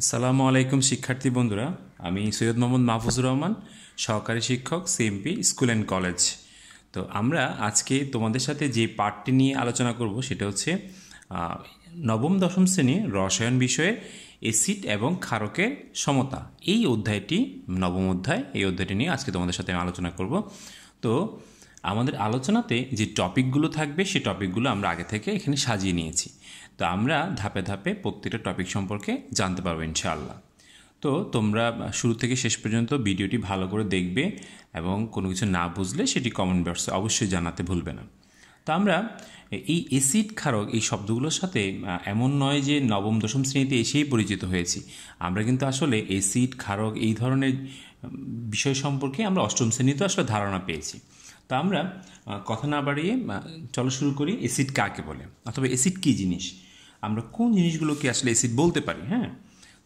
আসসালামু আলাইকুম শিক্ষার্থী বন্ধুরা আমি সৈয়দ মোহাম্মদ মাহফুজুর রহমান সহকারী শিক্ষক সিএমপি স্কুল অ্যান্ড কলেজ তো আমরা আজকে তোমাদের সাথে যে পাঠটি নিয়ে আলোচনা করব সেটা হচ্ছে নবম দশম শ্রেণী রসায়ন বিষয়ে এসিড এবং ক্ষারকের সমতা এই অধ্যায়টি নবম অধ্যায় এই অধ্যায়টি নিয়ে আজকে তোমাদের সাথে আমি আলোচনা করব তো আমাদের আলোচনাতে যে টপিকগুলো থাকবে সেই টপিকগুলো আমরা আগে থেকে এখানে সাজিয়ে নিয়েছি তো আমরা ধাপে ধাপে প্রত্যেকটা টপিক সম্পর্কে জানতে পারবো ইনশাআল্লাহ তো তোমরা শুরু থেকে শেষ পর্যন্ত ভিডিওটি ভালো করে দেখবে এবং কোনো কিছু না বুঝলে সেটি কমেন্ট বক্সে অবশ্যই জানাতে ভুলবে না তো আমরা এই এসিড ক্ষারক এই শব্দগুলোর সাথে এমন নয় যে নবম দশম শ্রেণীতে এসেই পরিচিত হয়েছি আমরা কিন্তু আসলে এসিড ক্ষারক এই ধরনের বিষয় সম্পর্কে আমরা অষ্টম শ্রেণীতে আসলে ধারণা পেয়েছি তো আমরা কথা না বাড়িয়ে চলো শুরু করি অ্যাসিড কাকে বলে অথবা এসিড কী জিনিস আমরা কোন জিনিসগুলোকে আসলে অ্যাসিড বলতে পারি হ্যাঁ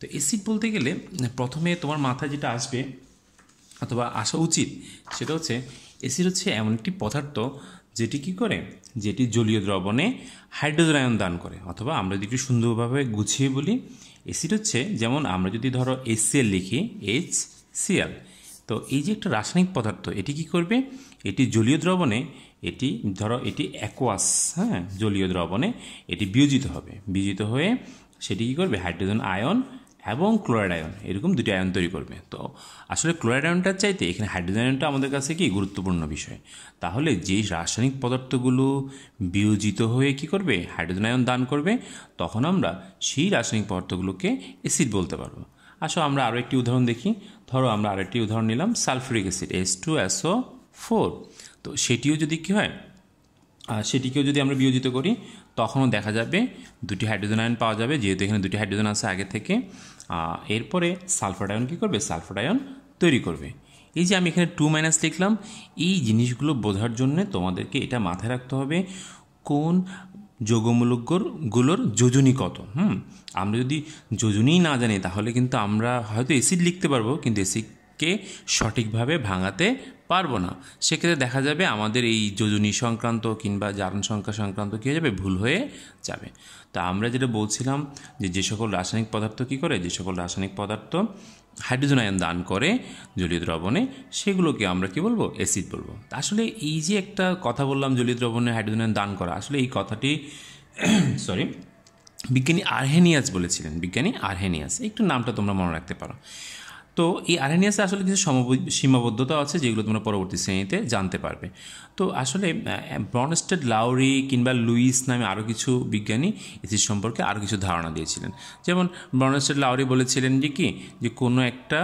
তো অ্যাসিড বলতে গেলে মানে প্রথমে তোমার মাথায় যেটা আসবে অথবা আসা উচিত সেটা হচ্ছে অ্যাসিড হচ্ছে এমন একটি পদার্থ যেটি কি করে যেটি জলীয় দ্রবণে হাইড্রোজেন আয়ন দান করে অথবা আমরা যদি একটু সুন্দরভাবে গুছিয়ে বলি অ্যাসিড হচ্ছে যেমন আমরা যদি ধরো এসিএল লিখি এইচ সিএল তো এই যে একটা রাসায়নিক পদার্থ এটি কি করবে এটি জলীয় দ্রবণে এটি ধরো এটি অ্যাকোয়াস হ্যাঁ জলীয় দ্রবণে এটি বিয়োজিত হবে বিয়োজিত হয়ে সেটি কী করবে হাইড্রোজেন আয়ন এবং ক্লোরাইড আয়ন এরকম দুটি আয়ন তৈরি করবে তো আসলে ক্লোরাইড আয়নটার চাইতে এখানে হাইড্রোজেন আয়নটা আমাদের কাছে কি গুরুত্বপূর্ণ বিষয় তাহলে যেই রাসায়নিক পদার্থগুলো বিয়োজিত হয়ে কি করবে হাইড্রোজেন আয়ন দান করবে তখন আমরা সেই রাসায়নিক পদার্থগুলোকে অ্যাসিড বলতে পারবো আসো আমরা আরও একটি উদাহরণ দেখি ধরো আমরা আরেকটি উদাহরণ নিলাম sulphuric acid S two S O four তো সেটিও যদি কী হয় আর সেটিকেও যদি আমরা বিয়োজিত করি তখনও দেখা যাবে দুটি হাইড্রোজেন আয়ন পাওয়া যাবে যেহেতু এখানে দুটি হাইড্রোজেন আছে আগে থেকে এরপরে সালফার আয়ন কী করবে সালফার আয়ন তৈরি করবে এই যে আমি এখানে টু মাইনাস লিখলাম এই জিনিসগুলো বোঝার জন্য তোমাদেরকে এটা মাথায় রাখতে হবে কোন যোগমূলকগুলোর যোজনী কত হুম আমরা যদি যোজনই না জানি তাহলে কিন্তু আমরা হয়তো এসিড লিখতে পারবো কিন্তু এসিডকে সঠিকভাবে ভাঙাতে পারবো না সেক্ষেত্রে দেখা যাবে আমাদের এই যোজনী সংক্রান্ত কিংবা জারণ সংখ্যা সংক্রান্ত কী হয়ে যাবে ভুল হয়ে যাবে তা আমরা যেটা বলছিলাম যে যে সকল রাসায়নিক পদার্থ কী করে যে সকল রাসায়নিক পদার্থ হাইড্রোজেন আয়ন দান করে জলীয় দ্রবণে সেগুলোকে আমরা কি বলবো অ্যাসিড বলবো আসলে এই যে একটা কথা বললাম জলীয় দ্রবণে হাইড্রোজেন আয়ন দান করা আসলে এই কথাটি সরি বিজ্ঞানী আর্হেনিয়াস বলেছিলেন বিজ্ঞানী আর্হেনিয়াস একটু নামটা তোমরা মনে রাখতে পারো তো এই আরেনিয়াসে আসলে কিছু সম সীমাবদ্ধতা আছে যেগুলো তোমরা পরবর্তী শ্রেণীতে জানতে পারবে তো আসলে ব্রনস্টেড লাউরি কিংবা লুইস নামে আরও কিছু বিজ্ঞানী এসির সম্পর্কে আরও কিছু ধারণা দিয়েছিলেন যেমন ব্রনস্টেড লাউরি বলেছিলেন যে কি যে কোনো একটা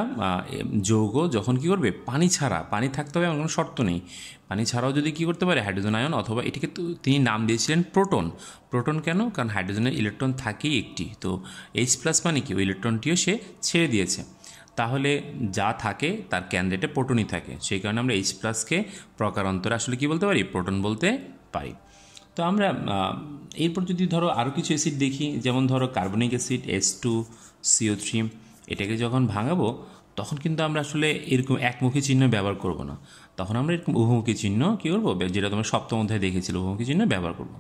যৌগ যখন কি করবে পানি ছাড়া পানি থাকতে হবে এমন কোনো শর্ত নেই পানি ছাড়াও যদি কী করতে পারে হাইড্রোজেন আয়ন অথবা এটিকে তিনি নাম দিয়েছিলেন প্রোটন প্রোটন কেন কারণ হাইড্রোজেনের ইলেকট্রন থাকেই একটি তো এইচ প্লাস মানে কি ওই ইলেকট্রনটিও সে ছেড়ে দিয়েছে তাহলে যা থাকে তার ক্যান্ডিডেটে প্রোটনই থাকে সেই কারণে আমরা এইচ প্লাসকে প্রকারান্তরে আসলে কি বলতে পারি প্রোটন বলতে পারি তো আমরা এরপর যদি ধরো আরও কিছু অ্যাসিড দেখি যেমন ধরো carbonic acid S two C O three এটাকে যখন ভাঙাবো তখন কিন্তু আমরা আসলে এরকম একমুখী চিহ্ন ব্যবহার করব না তখন আমরা এরকম উভমুখী চিহ্ন কী করবো যেটা তোমরা সপ্তম অধ্যায় দেখেছিল উভমুখী চিহ্ন ব্যবহার করব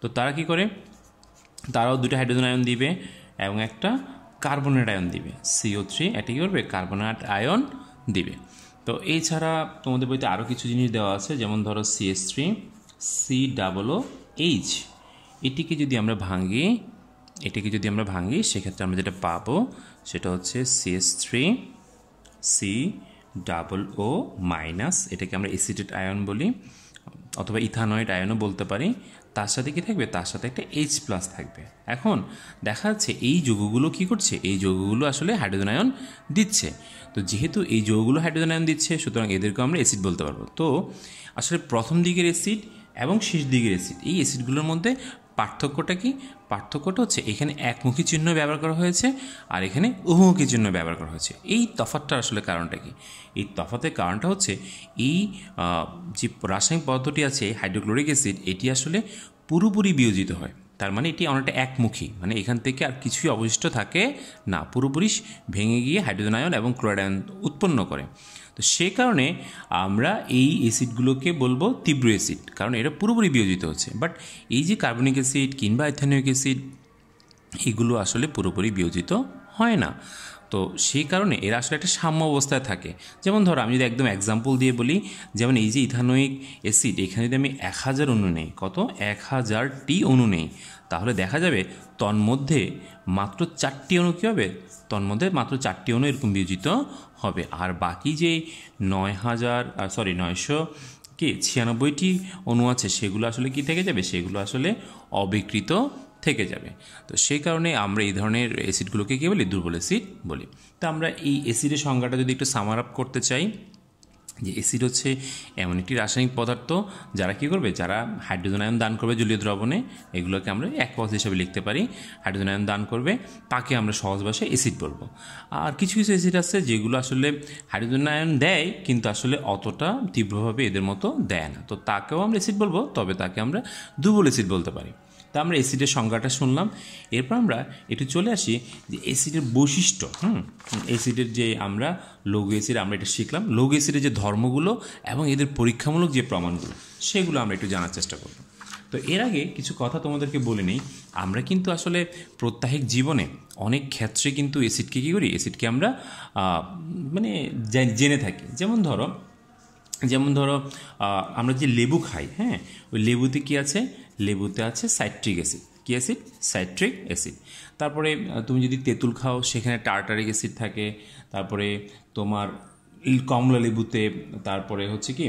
তো তারা কি করে তারাও দুটো হাইড্রোজেন আয়ন দিবে এবং একটা কার্বনেট আয়ন দিবে সিও থ্রি এটা কী করবে কার্বনেট আয়ন দিবে তো এছাড়া তোমাদের বইতে আরও কিছু জিনিস দেওয়া আছে যেমন ধরো C S three C double O H এটিকে যদি আমরা ভাঙি এটিকে যদি আমরা ভাঙি সেক্ষেত্রে আমরা যেটা পাবো সেটা হচ্ছে C S three C double O minus এটাকে আমরা এসিটেড আয়ন বলি অথবা ইথানয়েড আয়নও বলতে পারি তার সাথে কি থাকবে তার সাথে একটা এইচ প্লাস থাকবে এখন দেখা যাচ্ছে এই যৌগগুলো কি করছে এই যৌগগুলো আসলে হাইড্রোজেন আয়ন দিচ্ছে তো যেহেতু এই যৌগগুলো হাইড্রোজেন আয়ন দিচ্ছে সুতরাং এদেরকে আমরা অ্যাসিড বলতে পারবো তো আসলে প্রথম দিকের অ্যাসিড এবং শেষ দিকের অ্যাসিড এই অ্যাসিডগুলোর মধ্যে পার্থক্যটা কি পার্থক্যটা হচ্ছে এখানে একমুখী চিহ্ন ব্যবহার করা হয়েছে আর এখানে উভমুখী চিহ্ন ব্যবহার করা হয়েছে এই তফাতটা আসলে কারণটা কি এই তফাতের কারণটা হচ্ছে এই যে রাসায়নিক পদার্থটি আছে হাইড্রোক্লোরিক অ্যাসিড এটি আসলে পুরোপুরি বিয়োজিত হয় তার মানে এটি অনেকটা একমুখী মানে এখান থেকে আর কিছুই অবশিষ্ট থাকে না পুরোপুরি ভেঙে গিয়ে হাইড্রোজেন আয়ন এবং ক্লোরাইড আয়ন উৎপন্ন করে তো সে কারণে আমরা এই অ্যাসিডগুলোকে বলবো তীব্র অ্যাসিড কারণ এটা পুরোপুরি বিয়োজিত হচ্ছে বাট এই যে কার্বনিক অ্যাসিড কিংবা ইথানিক অ্যাসিড এগুলো আসলে পুরোপুরি বিয়োজিত হয় না তো সেই কারণে এরা আসলে একটা সাম্য অবস্থায় থাকে যেমন ধরো আমি যদি একদম এক্সাম্পল দিয়ে বলি যেমন এই যে ইথানোয়িক অ্যাসিড এখানে যদি আমি এক হাজার অণু নেই কত এক হাজারটি অণু নেই তাহলে দেখা যাবে তন্মধ্যে মাত্র চারটি অণু কী হবে তন্মধ্যে মাত্র চারটি অনু এরকম বিয়োজিত হবে আর বাকি যে নয় হাজার সরি নয়শো কি ছিয়ানব্বইটি অণু আছে সেগুলো আসলে কি থেকে যাবে সেগুলো আসলে অবিকৃত থেকে যাবে তো সেই কারণে আমরা এই ধরনের অ্যাসিডগুলোকে কী বলি দুর্বল অ্যাসিড বলি তো আমরা এই অ্যাসিডের সংজ্ঞাটা যদি একটু সামার আপ করতে চাই যে অ্যাসিড হচ্ছে এমন একটি রাসায়নিক পদার্থ যারা কী করবে যারা হাইড্রোজেন আয়ন দান করবে জলীয় দ্রবণে এগুলোকে আমরা এক পথ হিসাবে লিখতে পারি হাইড্রোজেন আয়ন দান করবে তাকে আমরা সহজ ভাষায় অ্যাসিড বলবো আর কিছু কিছু অ্যাসিড আছে যেগুলো আসলে হাইড্রোজেন আয়ন দেয় কিন্তু আসলে অতটা তীব্রভাবে এদের মতো দেয় না তো তাকেও আমরা অ্যাসিড বলবো তবে তাকে আমরা দুর্বল অ্যাসিড বলতে পারি তা আমরা এসিডের সংজ্ঞাটা শুনলাম এরপর আমরা একটু চলে আসি যে এসিডের বৈশিষ্ট্য হুম এসিডের যে আমরা লঘু এসিড আমরা এটা শিখলাম লঘু এসিডের যে ধর্মগুলো এবং এদের পরীক্ষামূলক যে প্রমাণগুলো সেগুলো আমরা একটু জানার চেষ্টা করব তো এর আগে কিছু কথা তোমাদেরকে বলে নিই আমরা কিন্তু আসলে প্রত্যাহিক জীবনে অনেক ক্ষেত্রে কিন্তু এসিডকে কী করি এসিডকে আমরা মানে জেনে থাকি যেমন ধরো যেমন ধরো আমরা যে লেবু খাই হ্যাঁ ওই লেবুতে কী আছে লেবুতে আছে সাইট্রিক অ্যাসিড কী অ্যাসিড সাইট্রিক অ্যাসিড তারপরে তুমি যদি তেঁতুল খাও সেখানে টার্টারিক অ্যাসিড থাকে তারপরে তোমার কমলা লেবুতে তারপরে হচ্ছে কি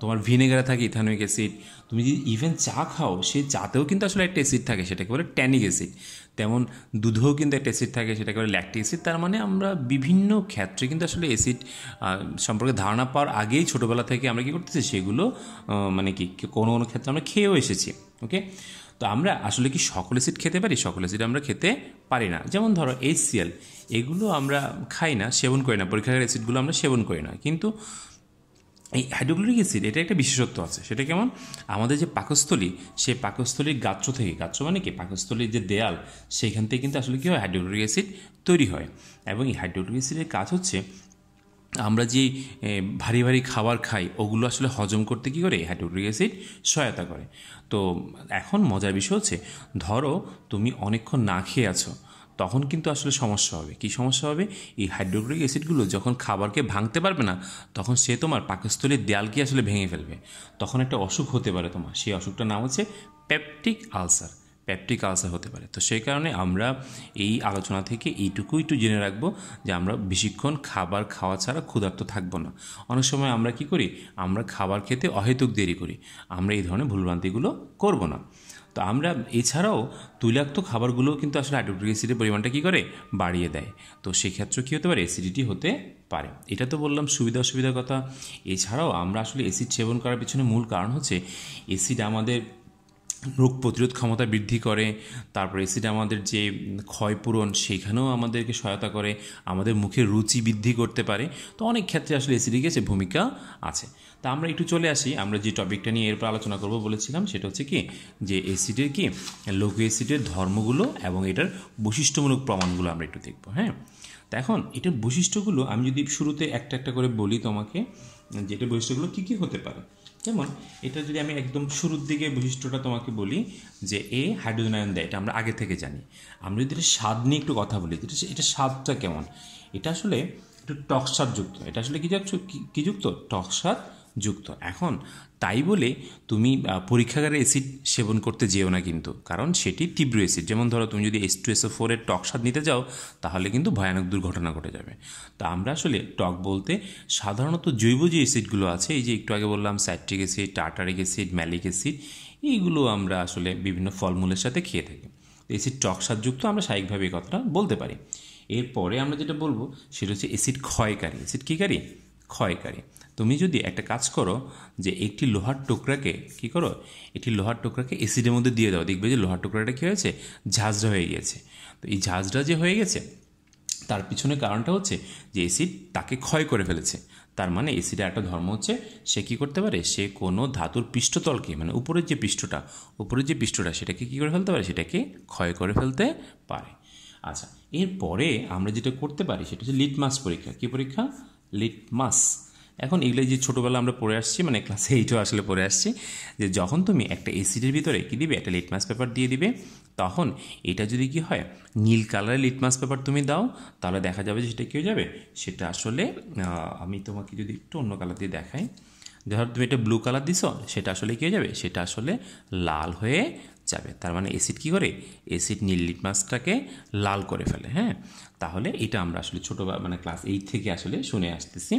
তোমার ভিনেগারে থাকে ইথানোয়িক অ্যাসিড তুমি যদি ইভেন চা খাও সে চাতেও কিন্তু আসলে একটা অ্যাসিড থাকে সেটাকে বলে ট্যানিক অ্যাসিড তেমন দুধেও কিন্তু একটা অ্যাসিড থাকে সেটাকে বলে ল্যাকটিক অ্যাসিড তার মানে আমরা বিভিন্ন ক্ষেত্রে কিন্তু আসলে অ্যাসিড সম্পর্কে ধারণা পাওয়ার আগেই ছোটোবেলা থেকে আমরা কী করতেছি সেগুলো মানে কি কোনো কোনো ক্ষেত্রে আমরা খেয়েও এসেছি ওকে তো আমরা আসলে কি সকল অ্যাসিড খেতে পারি সকল অ্যাসিড আমরা খেতে পারি না যেমন ধরো এইচসিএল এগুলো আমরা খাই না সেবন করি না পরীক্ষাগার অ্যাসিডগুলো আমরা সেবন করি না কিন্তু এই হাইড্রোক্লোরিক অ্যাসিড এটা একটা বিশেষত্ব আছে সেটা কেমন আমাদের যে পাকস্থলী সেই পাকস্থলীর গাচ্ছ থেকে গাচ্ছ মানে কি পাকস্থলীর যে দেয়াল সেইখান থেকে কিন্তু আসলে কী হয় হাইড্রোক্লোরিক অ্যাসিড তৈরি হয় এবং এই হাইড্রোক্লোরিক অ্যাসিডের কাজ হচ্ছে আমরা যে ভারী ভারী খাবার খাই ওগুলো আসলে হজম করতে কী করে হাইড্রোক্লোরিক অ্যাসিড সহায়তা করে তো এখন মজার বিষয় হচ্ছে ধরো তুমি অনেকক্ষণ না খেয়ে আছো তখন কিন্তু আসলে সমস্যা হবে কি সমস্যা হবে এই হাইড্রোক্লোরিক অ্যাসিডগুলো যখন খাবারকে ভাঙতে পারবে না তখন সে তোমার পাকস্থলীর দেয়ালকে আসলে ভেঙে ফেলবে তখন একটা অসুখ হতে পারে তোমার সেই অসুখটার নাম হচ্ছে প্যাপটিক আলসার প্যাপটিক আলসার হতে পারে তো সেই কারণে আমরা এই আলোচনা থেকে এইটুকু একটু জেনে রাখবো যে আমরা বেশিক্ষণ খাবার খাওয়া ছাড়া ক্ষুধার্ত থাকবো না অনেক সময় আমরা কি করি আমরা খাবার খেতে অহেতুক দেরি করি আমরা এই ধরনের ভুলভ্রান্তিগুলো করব না তো আমরা এছাড়াও তৈলাক্ত খাবারগুলো কিন্তু আসলে হাইড্রোক্লিক অ্যাসিডের পরিমাণটা কী করে বাড়িয়ে দেয় তো সেক্ষেত্রে কী হতে পারে অ্যাসিডিটি হতে পারে এটা তো বললাম সুবিধা অসুবিধার কথা এছাড়াও আমরা আসলে অ্যাসিড সেবন করার পিছনে মূল কারণ হচ্ছে অ্যাসিড আমাদের রোগ প্রতিরোধ ক্ষমতা বৃদ্ধি করে তারপর এসিড আমাদের যে ক্ষয়পূরণ সেইখানেও আমাদেরকে সহায়তা করে আমাদের মুখের রুচি বৃদ্ধি করতে পারে তো অনেক ক্ষেত্রে আসলে অ্যাসিডিকের সে ভূমিকা আছে তা আমরা একটু চলে আসি আমরা যে টপিকটা নিয়ে এরপর আলোচনা করব বলেছিলাম সেটা হচ্ছে কি যে এসিডের কি লঘু এসিডের ধর্মগুলো এবং এটার বৈশিষ্ট্যমূলক প্রমাণগুলো আমরা একটু দেখবো হ্যাঁ তা এখন এটার বৈশিষ্ট্যগুলো আমি যদি শুরুতে একটা একটা করে বলি তোমাকে যেটা বৈশিষ্ট্যগুলো কী কী হতে পারে যেমন এটা যদি আমি একদম শুরুর দিকে বৈশিষ্ট্যটা তোমাকে বলি যে এ হাইড্রোজেন আয়ন দেয় এটা আমরা আগে থেকে জানি আমরা যদি এটা স্বাদ নিয়ে একটু কথা বলি এটা এটা স্বাদটা কেমন এটা আসলে একটু টকস্বাদযুক্ত এটা আসলে কী যাচ্ছ কী যুক্ত টকস্বাদ যুক্ত এখন তাই বলে তুমি পরীক্ষাগারে অ্যাসিড সেবন করতে যেও না কিন্তু কারণ সেটি তীব্র অ্যাসিড যেমন ধরো তুমি যদি এস টু এসও ফোরের টক স্বাদ নিতে যাও তাহলে কিন্তু ভয়ানক দুর্ঘটনা ঘটে যাবে তা আমরা আসলে টক বলতে সাধারণত জৈব যে অ্যাসিডগুলো আছে এই যে একটু আগে বললাম citric acid tartaric acid malic acid এইগুলো আমরা আসলে বিভিন্ন ফলমূলের সাথে খেয়ে থাকি এসিড টক স্বাদযুক্ত আমরা স্বাভাবিকভাবে এই কথাটা বলতে পারি এরপরে আমরা যেটা বলবো সেটা হচ্ছে অ্যাসিড ক্ষয়কারী অ্যাসিড কারি ক্ষয়কারী তুমি যদি একটা কাজ করো যে একটি লোহার টুকরাকে কি করো একটি লোহার টুকরাকে এসিডের মধ্যে দিয়ে দাও দেখবে যে লোহার টুকরাটা কী হয়েছে ঝাঁঝরা হয়ে গেছে তো এই ঝাঁঝরা যে হয়ে গেছে তার পিছনে কারণটা হচ্ছে যে এসিড তাকে ক্ষয় করে ফেলেছে তার মানে অ্যাসিডের একটা ধর্ম হচ্ছে সে কী করতে পারে সে কোনো ধাতুর পৃষ্ঠতলকে মানে উপরের যে পৃষ্ঠটা উপরের যে পৃষ্ঠটা সেটাকে কী করে ফেলতে পারে সেটাকে ক্ষয় করে ফেলতে পারে আচ্ছা এরপরে আমরা যেটা করতে পারি সেটা হচ্ছে লিটমাস পরীক্ষা কী পরীক্ষা লিটমাস এখন এগুলো যে ছোটোবেলা আমরা পড়ে আসছি মানে ক্লাস এইটও আসলে পড়ে আসছি যে যখন তুমি একটা এসিডের ভিতরে কী দিবে একটা লিটমাস পেপার দিয়ে দিবে তখন এটা যদি কি হয় নীল কালারের লিটমাস পেপার তুমি দাও তাহলে দেখা যাবে যে সেটা কী হয়ে যাবে সেটা আসলে আমি তোমাকে যদি একটু অন্য কালার দিয়ে দেখাই ধর তুমি এটা ব্লু কালার দিস সেটা আসলে কী হয়ে যাবে সেটা আসলে লাল হয়ে যাবে তার মানে এসিড কী করে এসিড নীল লিটমাসটাকে লাল করে ফেলে হ্যাঁ তাহলে এটা আমরা আসলে ছোটো মানে ক্লাস এইট থেকে আসলে শুনে আসতেছি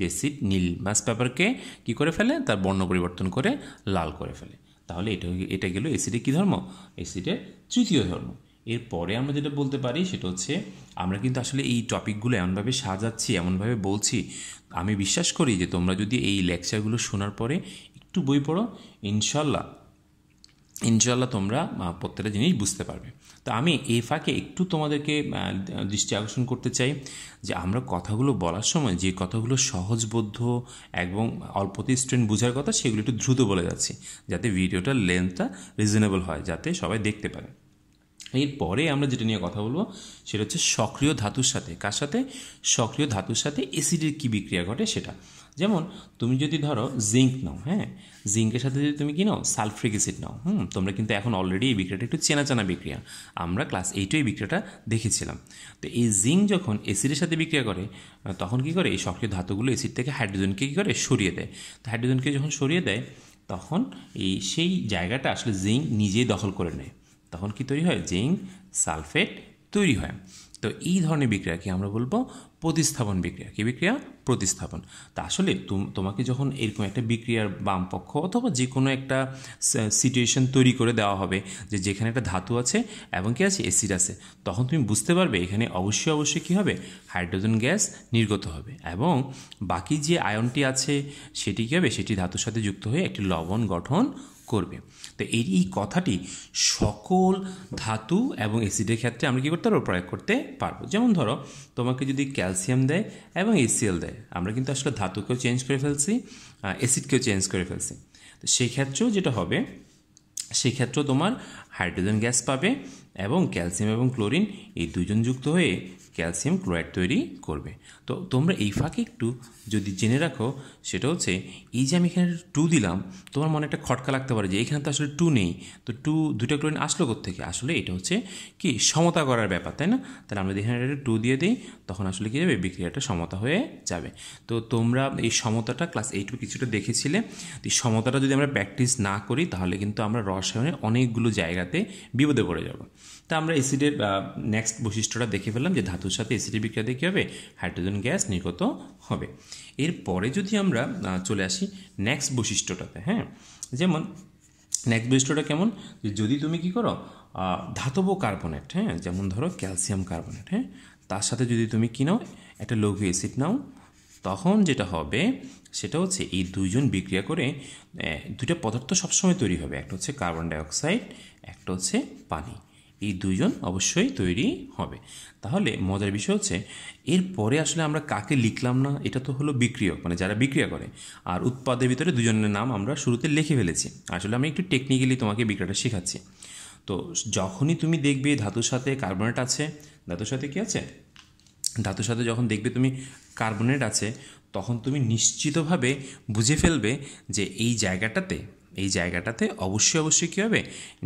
যে সিট নীল বাস পেপারকে কি করে ফেলে তার বর্ণ পরিবর্তন করে লাল করে ফেলে তাহলে এটা এটা গেল এসিডের কী ধর্ম এসিডের তৃতীয় ধর্ম এরপরে আমরা যেটা বলতে পারি সেটা হচ্ছে আমরা কিন্তু আসলে এই টপিকগুলো এমনভাবে সাজাচ্ছি এমনভাবে বলছি আমি বিশ্বাস করি যে তোমরা যদি এই লেকচারগুলো শোনার পরে একটু বই পড়ো ইনশাল্লাহ ইনশাল্লাহ তোমরা প্রত্যেকটা জিনিস বুঝতে পারবে তো আমি এ ফাঁকে একটু তোমাদেরকে দৃষ্টি আকর্ষণ করতে চাই যে আমরা কথাগুলো বলার সময় যে কথাগুলো সহজবোধ্য এবং অল্প স্টুডেন্ট বোঝার কথা সেগুলো একটু দ্রুত বলে যাচ্ছি যাতে ভিডিওটার লেন্থটা রিজনেবল হয় যাতে সবাই দেখতে পারে এরপরে আমরা যেটা নিয়ে কথা বলবো সেটা হচ্ছে সক্রিয় ধাতুর সাথে কার সাথে সক্রিয় ধাতুর সাথে অ্যাসিডের কী বিক্রিয়া ঘটে সেটা যেমন তুমি যদি ধরো জিঙ্ক নাও হ্যাঁ জিঙ্কের সাথে যদি তুমি কি নাও সালফ্রিক অ্যাসিড নাও হুম তোমরা কিন্তু এখন অলরেডি এই বিক্রিয়াটা একটু চেনা চেনা বিক্রিয়া আমরা ক্লাস এইটে এই বিক্রিয়াটা দেখেছিলাম তো এই জিঙ্ক যখন অ্যাসিডের সাথে বিক্রিয়া করে তখন কি করে এই সক্রিয় ধাতুগুলো অ্যাসিড থেকে হাইড্রোজেনকে কী করে সরিয়ে দেয় তো হাইড্রোজেনকে যখন সরিয়ে দেয় তখন এই সেই জায়গাটা আসলে জিঙ্ক নিজেই দখল করে নেয় তখন কি তৈরি হয় জিঙ্ক সালফেট তৈরি হয় তো এই ধরনের বিক্রিয়াকে আমরা বলবো প্রতিস্থাপন বিক্রিয়া কি বিক্রিয়া প্রতিস্থাপন তা আসলে তোমাকে যখন এরকম একটা বিক্রিয়ার বামপক্ষ অথবা যে কোনো একটা সিচুয়েশন তৈরি করে দেওয়া হবে যে যেখানে একটা ধাতু আছে এবং কি আছে অ্যাসিড আছে তখন তুমি বুঝতে পারবে এখানে অবশ্যই অবশ্যই কী হবে হাইড্রোজেন গ্যাস নির্গত হবে এবং বাকি যে আয়নটি আছে সেটি কী হবে সেটি ধাতুর সাথে যুক্ত হয়ে একটি লবণ গঠন করবে তো এই এই কথাটি সকল ধাতু এবং অ্যাসিডের ক্ষেত্রে আমরা কী করতে পারবো প্রয়োগ করতে পারবো যেমন ধরো তোমাকে যদি ক্যালসিয়াম দেয় এবং এসিএল দেয় আমরা কিন্তু আসলে ধাতুকেও চেঞ্জ করে ফেলছি অ্যাসিডকেও চেঞ্জ করে ফেলছি তো সেক্ষেত্রেও যেটা হবে সেক্ষেত্রেও তোমার হাইড্রোজেন গ্যাস পাবে এবং ক্যালসিয়াম এবং ক্লোরিন এই দুজন যুক্ত হয়ে ক্যালসিয়াম ক্লোরাইড তৈরি করবে তো তোমরা এই ফাঁকে একটু যদি জেনে রাখো সেটা হচ্ছে এই যে আমি এখানে টু দিলাম তোমার মনে একটা খটকা লাগতে পারে যে এখানে তো আসলে টু নেই তো টু দুইটা ক্লোরিন আসলো থেকে আসলে এটা হচ্ছে কি সমতা করার ব্যাপার তাই না তাহলে আমরা এখানে একটা টু দিয়ে দিই তখন আসলে কী যাবে বিক্রিয়াটা সমতা হয়ে যাবে তো তোমরা এই সমতাটা ক্লাস এইটু কিছুটা দেখেছিলে এই সমতাটা যদি আমরা প্র্যাকটিস না করি তাহলে কিন্তু আমরা রসায়নের অনেকগুলো জায়গাতে বিপদে পড়ে যাব তা আমরা এসিডের নেক্সট বৈশিষ্ট্যটা দেখে ফেললাম যে ধাতুর সাথে এসিডের বিক্রিয়াতে কী হবে হাইড্রোজেন গ্যাস নির্গত হবে এরপরে যদি আমরা চলে আসি নেক্সট বৈশিষ্ট্যটাতে হ্যাঁ যেমন নেক্সট বৈশিষ্ট্যটা কেমন যদি তুমি কি করো ধাতব কার্বনেট হ্যাঁ যেমন ধরো ক্যালসিয়াম কার্বনেট হ্যাঁ তার সাথে যদি তুমি কি নাও একটা লঘু অ্যাসিড নাও তখন যেটা হবে সেটা হচ্ছে এই দুইজন বিক্রিয়া করে দুইটা পদার্থ সবসময় তৈরি হবে একটা হচ্ছে কার্বন ডাইঅক্সাইড একটা হচ্ছে পানি এই দুইজন অবশ্যই তৈরি হবে তাহলে মজার বিষয় হচ্ছে এরপরে আসলে আমরা কাকে লিখলাম না এটা তো হলো বিক্রিয়ক মানে যারা বিক্রিয়া করে আর উৎপাদের ভিতরে দুজনের নাম আমরা শুরুতে লিখে ফেলেছি আসলে আমি একটু টেকনিক্যালি তোমাকে বিক্রিয়াটা শেখাচ্ছি তো যখনই তুমি দেখবে ধাতুর সাথে কার্বনেট আছে ধাতুর সাথে কী আছে ধাতুর সাথে যখন দেখবে তুমি কার্বনেট আছে তখন তুমি নিশ্চিতভাবে বুঝে ফেলবে যে এই জায়গাটাতে এই জায়গাটাতে অবশ্যই অবশ্যই কী হবে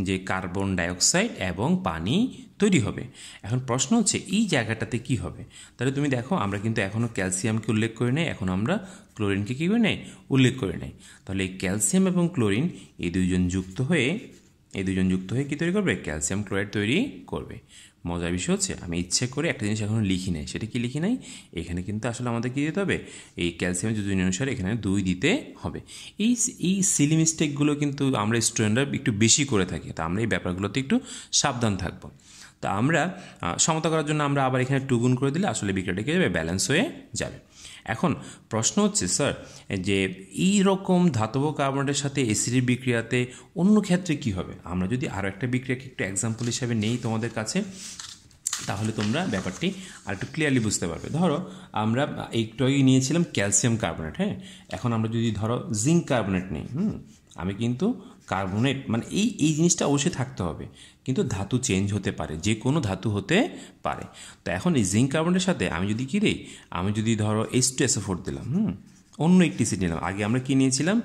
যে কার্বন ডাইঅক্সাইড এবং পানি তৈরি হবে এখন প্রশ্ন হচ্ছে এই জায়গাটাতে কি হবে তাহলে তুমি দেখো আমরা কিন্তু এখনও ক্যালসিয়ামকে উল্লেখ করে নেই এখন আমরা ক্লোরিনকে কী করে নেই উল্লেখ করে নেই তাহলে এই ক্যালসিয়াম এবং ক্লোরিন এই দুজন যুক্ত হয়ে এই দুজন যুক্ত হয়ে কী তৈরি করবে ক্যালসিয়াম ক্লোরাইড তৈরি করবে মজার বিষয় হচ্ছে আমি ইচ্ছে করে একটা জিনিস এখনও লিখি নাই সেটা কি লিখি নাই এখানে কিন্তু আসলে আমাদের কী দিতে হবে এই ক্যালসিয়াম যোজন অনুসারে এখানে দুই দিতে হবে এই এই সিলি মিস্টেকগুলো কিন্তু আমরা স্টুডেন্টরা একটু বেশি করে থাকি তা আমরা এই ব্যাপারগুলোতে একটু সাবধান থাকবো তা আমরা সমতা করার জন্য আমরা আবার এখানে টুগুন করে দিলে আসলে বিক্রিয়াটা কী যাবে ব্যালেন্স হয়ে যাবে এখন প্রশ্ন হচ্ছে স্যার যে এই রকম ধাতব কার্বনেটের সাথে এসিডের বিক্রিয়াতে অন্য ক্ষেত্রে কি হবে আমরা যদি আরও একটা বিক্রিয়াকে একটু এক্সাম্পল হিসাবে নেই তোমাদের কাছে তাহলে তোমরা ব্যাপারটি আর একটু ক্লিয়ারলি বুঝতে পারবে ধরো আমরা একটু নিয়েছিলাম ক্যালসিয়াম কার্বনেট হ্যাঁ এখন আমরা যদি ধরো জিঙ্ক কার্বনেট নিই হুম আমি কিন্তু কার্বনেট মানে এই এই জিনিসটা অবশ্যই থাকতে হবে কিন্তু ধাতু চেঞ্জ হতে পারে যে কোনো ধাতু হতে পারে তো এখন এই জিঙ্ক কার্বনেটের সাথে আমি যদি কী রে আমি যদি ধরো এস টু এসে ফোর দিলাম হুম অন্য একটি অ্যাসিড নিলাম আগে আমরা কী নিয়েছিলাম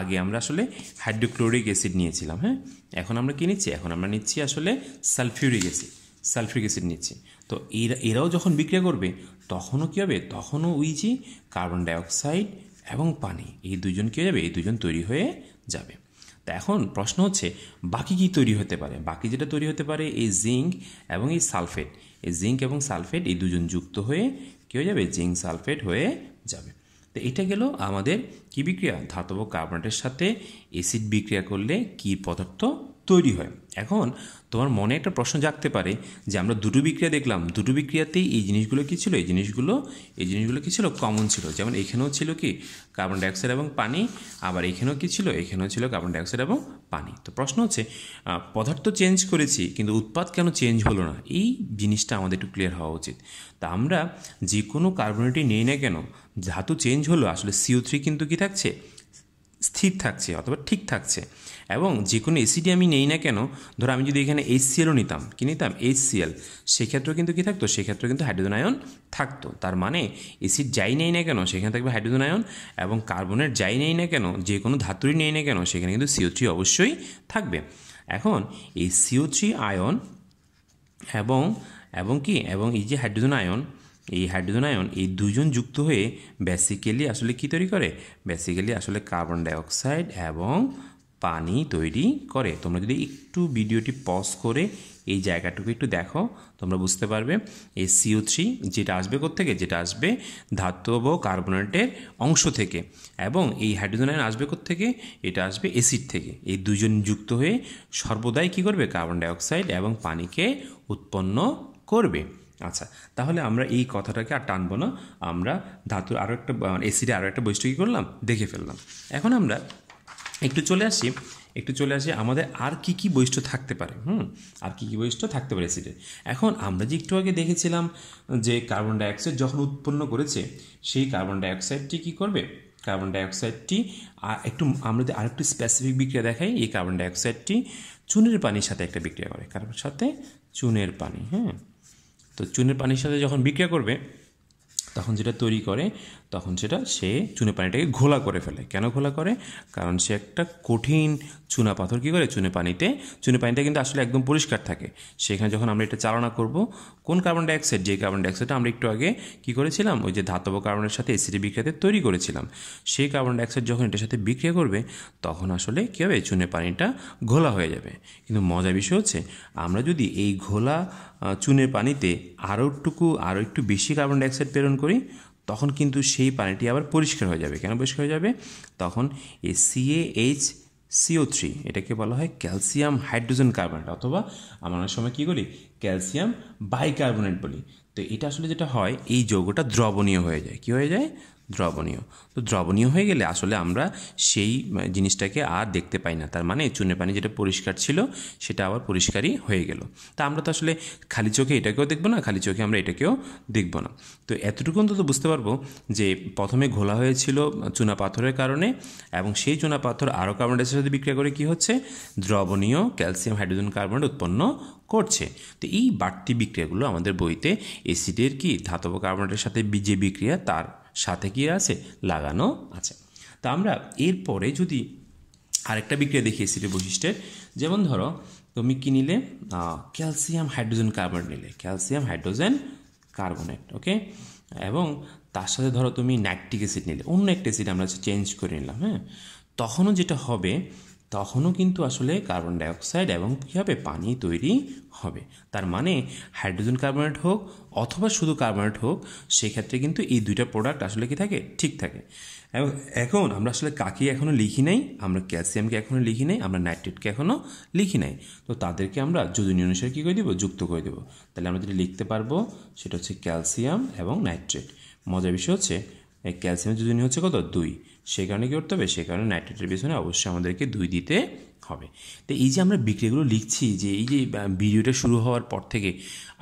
আগে আমরা আসলে হাইড্রোক্লোরিক অ্যাসিড নিয়েছিলাম হ্যাঁ এখন আমরা কী নিচ্ছি এখন আমরা নিচ্ছি আসলে সালফিউরিক অ্যাসিড সালফিউরিক অ্যাসিড নিচ্ছি তো এরা এরাও যখন বিক্রিয়া করবে তখনও কী হবে তখনও ওই যে কার্বন ডাইঅক্সাইড এবং পানি এই দুজন কী হয়ে যাবে এই দুজন তৈরি হয়ে যাবে তা এখন প্রশ্ন হচ্ছে বাকি কি তৈরি হতে পারে বাকি যেটা তৈরি হতে পারে এই জিঙ্ক এবং এই সালফেট এই জিঙ্ক এবং সালফেট এই দুজন যুক্ত হয়ে কী হয়ে যাবে জিঙ্ক সালফেট হয়ে যাবে তো এটা গেল আমাদের কী বিক্রিয়া ধাতব কার্বনেটের সাথে অ্যাসিড বিক্রিয়া করলে কি পদার্থ তৈরি হয় এখন তোমার মনে একটা প্রশ্ন জাগতে পারে যে আমরা দুটো বিক্রিয়া দেখলাম দুটো বিক্রিয়াতেই এই জিনিসগুলো কী ছিল এই জিনিসগুলো এই জিনিসগুলো কী ছিল কমন ছিল যেমন এখানেও ছিল কি কার্বন ডাইঅক্সাইড এবং পানি আবার এখানেও কী ছিল এখানেও ছিল কার্বন ডাইঅক্সাইড এবং পানি তো প্রশ্ন হচ্ছে পদার্থ চেঞ্জ করেছি কিন্তু উৎপাদ কেন চেঞ্জ হলো না এই জিনিসটা আমাদের একটু ক্লিয়ার হওয়া উচিত তা আমরা যে কোনো কার্বনেটি নেই না কেন ধাতু চেঞ্জ হলো আসলে সিও থ্রি কিন্তু কী থাকছে স্থির থাকছে অথবা ঠিক থাকছে এবং যে কোনো এসিডি আমি নেই না কেন ধরো আমি যদি এখানে এইচসিএলও নিতাম কী নিতাম এইচসিএল সেক্ষেত্রেও কিন্তু কী থাকতো সেক্ষেত্রেও কিন্তু হাইড্রোজেন আয়ন থাকতো তার মানে এসিড যাই নেই না কেন সেখানে থাকবে হাইড্রোজেন আয়ন এবং কার্বনের যাই নেই না কেন যে কোনো ধাতুরই নেই না কেন সেখানে কিন্তু সিও থ্রি অবশ্যই থাকবে এখন এই সিও থ্রি আয়ন এবং এবং কি এবং এই যে হাইড্রোজেন আয়ন এই হাইড্রোজেন আয়ন এই দুজন যুক্ত হয়ে বেসিক্যালি আসলে কী তৈরি করে বেসিক্যালি আসলে কার্বন ডাইঅক্সাইড এবং পানি তৈরি করে তোমরা যদি একটু ভিডিওটি পজ করে এই জায়গাটুকু একটু দেখো তোমরা বুঝতে পারবে এই সিও থ্রি যেটা আসবে থেকে যেটা আসবে ধাতব কার্বোনেটের অংশ থেকে এবং এই হাইড্রোজেন আয়ন আসবে থেকে এটা আসবে এসিড থেকে এই দুজন যুক্ত হয়ে সর্বদাই কী করবে কার্বন ডাইঅক্সাইড এবং পানিকে উৎপন্ন করবে আচ্ছা তাহলে আমরা এই কথাটাকে আর টানবো না আমরা ধাতুর আরও একটা মানে এসিডে আরও একটা বৈশিষ্ট্য কী করলাম দেখে ফেললাম এখন আমরা একটু চলে আসি একটু চলে আসি আমাদের আর কি কি বৈশিষ্ট্য থাকতে পারে হুম আর কি কি বৈশিষ্ট্য থাকতে পারে অ্যাসিডের এখন আমরা যে একটু আগে দেখেছিলাম যে কার্বন ডাইঅক্সাইড যখন উৎপন্ন করেছে সেই কার্বন ডাইঅক্সাইডটি কী করবে কার্বন ডাইঅক্সাইডটি একটু আমরা যদি একটু স্পেসিফিক বিক্রিয়া দেখাই এই কার্বন ডাইঅক্সাইডটি চুনের পানির সাথে একটা বিক্রিয়া করে কার্বন সাথে চুনের পানি হ্যাঁ তো চুনের পানির সাথে যখন বিক্রিয়া করবে তখন যেটা তৈরি করে তখন সেটা সে চুনে পানিটাকে ঘোলা করে ফেলে কেন ঘোলা করে কারণ সে একটা কঠিন চুনা পাথর কী করে চুনে পানিতে চুনে পানিটা কিন্তু আসলে একদম পরিষ্কার থাকে সেখানে যখন আমরা এটা চালনা করব কোন কার্বন ডাইঅক্সাইড যে কার্বন ডাইঅক্সাইডটা আমরা একটু আগে কী করেছিলাম ওই যে ধাতব কার্বনের সাথে এসিডি বিক্রিয়াতে তৈরি করেছিলাম সেই কার্বন ডাইঅক্সাইড যখন এটার সাথে বিক্রিয়া করবে তখন আসলে কী হবে চুনে পানিটা ঘোলা হয়ে যাবে কিন্তু মজার বিষয় হচ্ছে আমরা যদি এই ঘোলা চুনের পানিতে আরও একটুকু আরও একটু বেশি কার্বন ডাইঅক্সাইড প্রেরণ করি তখন কিন্তু সেই পানিটি আবার পরিষ্কার হয়ে যাবে কেন পরিষ্কার হয়ে যাবে তখন এই সিএএইচ সিও থ্রি এটাকে বলা হয় ক্যালসিয়াম হাইড্রোজেন কার্বনেট অথবা আমরা অনেক সময় কী বলি ক্যালসিয়াম বাইকার্বোনেট বলি তো এটা আসলে যেটা হয় এই যৌগটা দ্রবণীয় হয়ে যায় কী হয়ে যায় দ্রবণীয় তো দ্রবণীয় হয়ে গেলে আসলে আমরা সেই জিনিসটাকে আর দেখতে পাই না তার মানে চুনে পানি যেটা পরিষ্কার ছিল সেটা আবার পরিষ্কারই হয়ে গেল তা আমরা তো আসলে খালি চোখে এটাকেও দেখবো না খালি চোখে আমরা এটাকেও দেখবো না তো এতটুকু অন্তত বুঝতে পারবো যে প্রথমে ঘোলা হয়েছিল চুনা পাথরের কারণে এবং সেই চুনা পাথর আরও কার্বন সাথে বিক্রিয়া করে কি হচ্ছে দ্রবণীয় ক্যালসিয়াম হাইড্রোজেন কার্বন উৎপন্ন করছে তো এই বাড়তি বিক্রিয়াগুলো আমাদের বইতে অ্যাসিডের কি ধাতব কার্বনেটের সাথে যে বিক্রিয়া তার সাথে কি আছে লাগানো আছে তা আমরা এরপরে যদি আরেকটা বিক্রিয়া দেখি অ্যাসিডের বৈশিষ্ট্যের যেমন ধরো তুমি কি নিলে ক্যালসিয়াম হাইড্রোজেন কার্বন নিলে ক্যালসিয়াম হাইড্রোজেন কার্বনেট ওকে এবং তার সাথে ধরো তুমি নাইট্রিক অ্যাসিড নিলে অন্য একটা অ্যাসিড আমরা চেঞ্জ করে নিলাম হ্যাঁ তখনও যেটা হবে তখনও কিন্তু আসলে কার্বন ডাইঅক্সাইড এবং কী হবে পানি তৈরি হবে তার মানে হাইড্রোজেন কার্বনেট হোক অথবা শুধু কার্বনেট হোক সেক্ষেত্রে কিন্তু এই দুইটা প্রোডাক্ট আসলে কি থাকে ঠিক থাকে এবং এখন আমরা আসলে কাকি এখনও লিখি নাই আমরা ক্যালসিয়ামকে এখনও লিখি নাই আমরা নাইট্রেটকে এখনও লিখি নাই তো তাদেরকে আমরা যদি অনুসারে কী করে দেবো যুক্ত করে দেবো তাহলে আমরা যেটা লিখতে পারবো সেটা হচ্ছে ক্যালসিয়াম এবং নাইট্রেট মজার বিষয় হচ্ছে ক্যালসিয়ামের যোজনী হচ্ছে কত দুই সেই কারণে কী করতে হবে সেই কারণে নাইট্রেটের পিছনে অবশ্যই আমাদেরকে দুই দিতে হবে তো এই যে আমরা বিক্রিগুলো লিখছি যে এই যে ভিডিওটা শুরু হওয়ার পর থেকে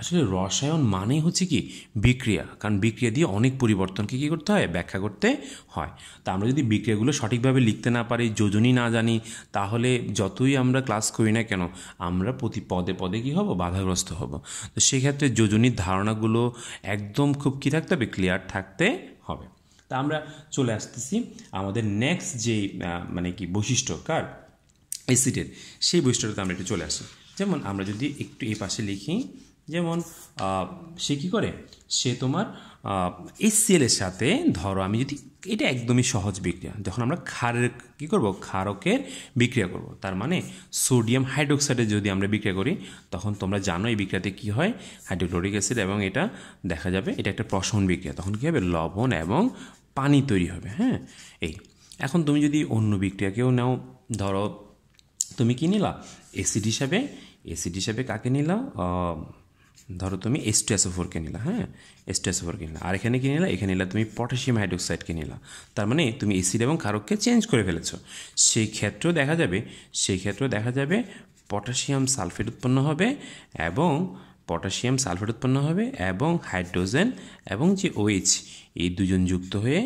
আসলে রসায়ন মানেই হচ্ছে কি বিক্রিয়া কারণ বিক্রিয়া দিয়ে অনেক পরিবর্তনকে কী করতে হয় ব্যাখ্যা করতে হয় তো আমরা যদি বিক্রিয়াগুলো সঠিকভাবে লিখতে না পারি যোজনী না জানি তাহলে যতই আমরা ক্লাস করি না কেন আমরা প্রতি পদে পদে কী হব বাধাগ্রস্ত হব তো সেক্ষেত্রে যোজনীর ধারণাগুলো একদম খুব কী থাকতে হবে ক্লিয়ার থাকতে তা আমরা চলে আসতেছি আমাদের নেক্সট যে মানে কি বৈশিষ্ট্য কার অ্যাসিডের সেই বৈশিষ্ট্যটাতে আমরা একটু চলে আসি যেমন আমরা যদি একটু এ পাশে লিখি যেমন সে কী করে সে তোমার এসিএলের সাথে ধরো আমি যদি এটা একদমই সহজ বিক্রিয়া যখন আমরা ক্ষারের কী করব ক্ষারকের বিক্রিয়া করব তার মানে সোডিয়াম হাইড্রোক্সাইডে যদি আমরা বিক্রিয়া করি তখন তোমরা জানো এই বিক্রিয়াতে কি হয় হাইড্রোক্লোরিক অ্যাসিড এবং এটা দেখা যাবে এটা একটা প্রশমন বিক্রিয়া তখন কী হবে লবণ এবং পানি তৈরি হবে হ্যাঁ এই এখন তুমি যদি অন্য বিক্রিয়াকেও নাও ধরো তুমি কি নিলা অ্যাসিড হিসাবে অ্যাসিড হিসাবে কাকে নিলা ধরো তুমি এস্ট্রেসোফোরকে নিলা হ্যাঁ এস্ট্রেসোফোরকে নিলা আর এখানে কি নিলা এখানে নিলা তুমি পটাশিয়াম হাইড্রোক্সাইডকে নিলা তার মানে তুমি এসিড এবং ক্ষারককে চেঞ্জ করে ফেলেছ সেই ক্ষেত্রেও দেখা যাবে সেই ক্ষেত্রেও দেখা যাবে পটাশিয়াম সালফেট উৎপন্ন হবে এবং পটাশিয়াম সালফেট উৎপন্ন হবে এবং হাইড্রোজেন এবং যে ওএইচ এই দুজন যুক্ত হয়ে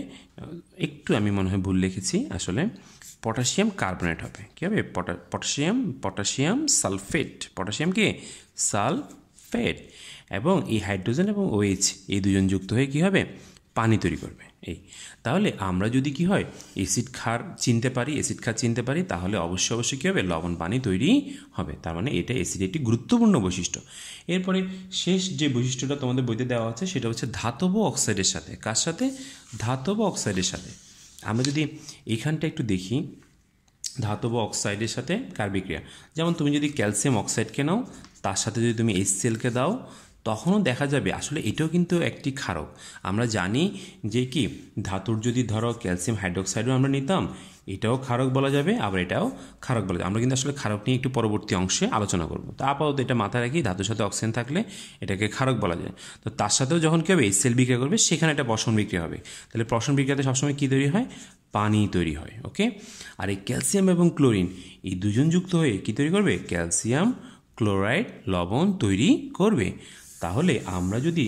একটু আমি মনে হয় ভুল লিখেছি আসলে পটাশিয়াম কার্বনেট হবে কী হবে পটাশিয়াম পটাশিয়াম সালফেট পটাশিয়াম কি সালফেট এবং এই হাইড্রোজেন এবং ওএইচ এই দুজন যুক্ত হয়ে কি হবে পানি তৈরি করবে এই তাহলে আমরা যদি কি হয় অ্যাসিড ক্ষার চিনতে পারি অ্যাসিড ক্ষার চিনতে পারি তাহলে অবশ্যই অবশ্যই কী হবে লবণ পানি তৈরি হবে তার মানে এটা অ্যাসিড একটি গুরুত্বপূর্ণ বৈশিষ্ট্য এরপরে শেষ যে বৈশিষ্ট্যটা তোমাদের বইতে দেওয়া আছে সেটা হচ্ছে ধাতব অক্সাইডের সাথে কার সাথে ধাতব অক্সাইডের সাথে আমরা যদি এইখানটা একটু দেখি ধাতব অক্সাইডের সাথে কার বিক্রিয়া যেমন তুমি যদি ক্যালসিয়াম অক্সাইডকে নাও তার সাথে যদি তুমি এসসিএলকে দাও তখনও দেখা যাবে আসলে এটাও কিন্তু একটি ক্ষারক আমরা জানি যে কি ধাতুর যদি ধরো ক্যালসিয়াম হাইড্রোক্সাইডও আমরা নিতাম এটাও ক্ষারক বলা যাবে আবার এটাও ক্ষারক বলা যাবে আমরা কিন্তু আসলে ক্ষারক নিয়ে একটু পরবর্তী অংশে আলোচনা করব তো আপাতত এটা মাথায় রাখি ধাতুর সাথে অক্সিজেন থাকলে এটাকে ক্ষারক বলা যায় তো তার সাথেও যখন কী হবে সেল বিক্রিয়া করবে সেখানে এটা পশন বিক্রিয়া হবে তাহলে পশন বিক্রিয়াতে সবসময় কী তৈরি হয় পানি তৈরি হয় ওকে আর এই ক্যালসিয়াম এবং ক্লোরিন এই দুজন যুক্ত হয়ে কী তৈরি করবে ক্যালসিয়াম ক্লোরাইড লবণ তৈরি করবে তাহলে আমরা যদি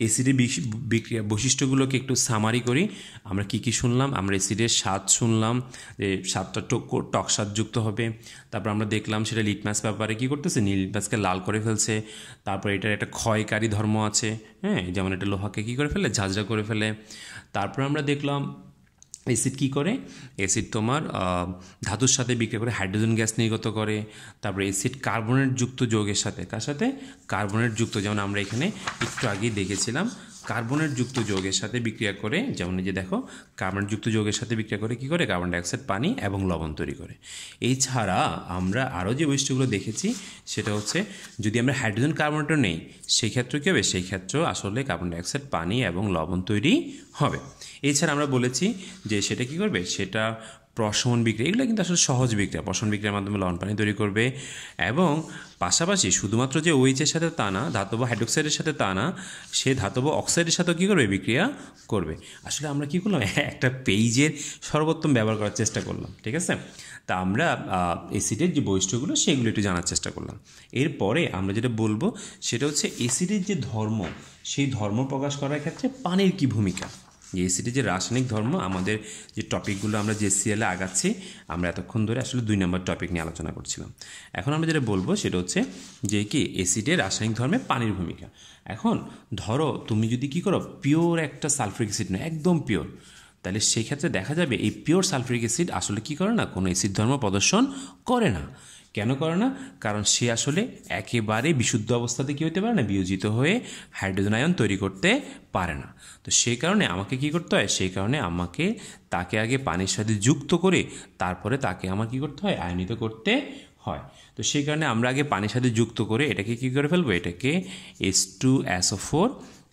অ্যাসিডের বিক্রিয়া বৈশিষ্ট্যগুলোকে একটু সামারি করি আমরা কি কি শুনলাম আমরা অ্যাসিডের স্বাদ শুনলাম যে স্বাদটা টক স্বাদযুক্ত হবে তারপর আমরা দেখলাম সেটা লিটমাস ব্যাপারে কি করতেছে নীলমাসকে লাল করে ফেলছে তারপর এটার একটা ক্ষয়কারী ধর্ম আছে হ্যাঁ যেমন এটা লোহাকে কি করে ফেলে ঝাঁঝরা করে ফেলে তারপর আমরা দেখলাম অ্যাসিড কী করে অ্যাসিড তোমার ধাতুর সাথে বিক্রিয়া করে হাইড্রোজেন গ্যাস নির্গত করে তারপরে অ্যাসিড কার্বনেট যুক্ত যৌগের সাথে কার সাথে কার্বনেট যুক্ত যেমন আমরা এখানে একটু আগেই দেখেছিলাম কার্বনের যুক্ত যৌগের সাথে বিক্রিয়া করে যেমন যে দেখো কার্বনের যুক্ত যৌগের সাথে বিক্রিয়া করে কি করে কার্বন ডাইঅক্সাইড পানি এবং লবণ তৈরি করে এই ছাড়া আমরা আরও যে বৈশিষ্ট্যগুলো দেখেছি সেটা হচ্ছে যদি আমরা হাইড্রোজেন কার্বনটা নেই সেই ক্ষেত্রে কী হবে সেই ক্ষেত্রে আসলে কার্বন ডাইঅক্সাইড পানি এবং লবণ তৈরি হবে এছাড়া আমরা বলেছি যে সেটা কি করবে সেটা প্রশমন বিক্রিয়া এগুলো কিন্তু আসলে সহজ বিক্রিয়া প্রশমন বিক্রিয়ার মাধ্যমে লবণ পানি তৈরি করবে এবং পাশাপাশি শুধুমাত্র যে ওইচের OH সাথে তা না ধাতব হাইড্রোক্সাইডের সাথে তা না সে ধাতব অক্সাইডের সাথেও কী করবে বিক্রিয়া করবে আসলে আমরা কী করলাম একটা পেইজের সর্বোত্তম ব্যবহার করার চেষ্টা করলাম ঠিক আছে তা আমরা এসিডের যে বৈশিষ্ট্যগুলো সেগুলো একটু জানার চেষ্টা করলাম এরপরে আমরা যেটা বলবো সেটা হচ্ছে এসিডের যে ধর্ম সেই ধর্ম প্রকাশ করার ক্ষেত্রে পানির কী ভূমিকা যে এসিটি যে রাসায়নিক ধর্ম আমাদের যে টপিকগুলো আমরা যে সিএলে আগাচ্ছি আমরা এতক্ষণ ধরে আসলে দুই নম্বর টপিক নিয়ে আলোচনা করছিলাম এখন আমরা যেটা বলবো সেটা হচ্ছে যে কি এসিডের রাসায়নিক ধর্মে পানির ভূমিকা এখন ধরো তুমি যদি কি করো পিওর একটা সালফ্রিক অ্যাসিড নয় একদম পিওর তাহলে সেক্ষেত্রে দেখা যাবে এই পিওর সালফ্রিক অ্যাসিড আসলে কি করে না কোনো অ্যাসিড ধর্ম প্রদর্শন করে না কেন করে না কারণ সে আসলে একেবারে বিশুদ্ধ অবস্থাতে কী হতে পারে না বিয়োজিত হয়ে হাইড্রোজেন আয়ন তৈরি করতে পারে না তো সেই কারণে আমাকে কি করতে হয় সেই কারণে আমাকে তাকে আগে পানির সাথে যুক্ত করে তারপরে তাকে আমার কি করতে হয় আয়নিত করতে হয় তো সেই কারণে আমরা আগে পানির সাথে যুক্ত করে এটাকে কি করে ফেলবো এটাকে এস টু অ্যাসো ফোর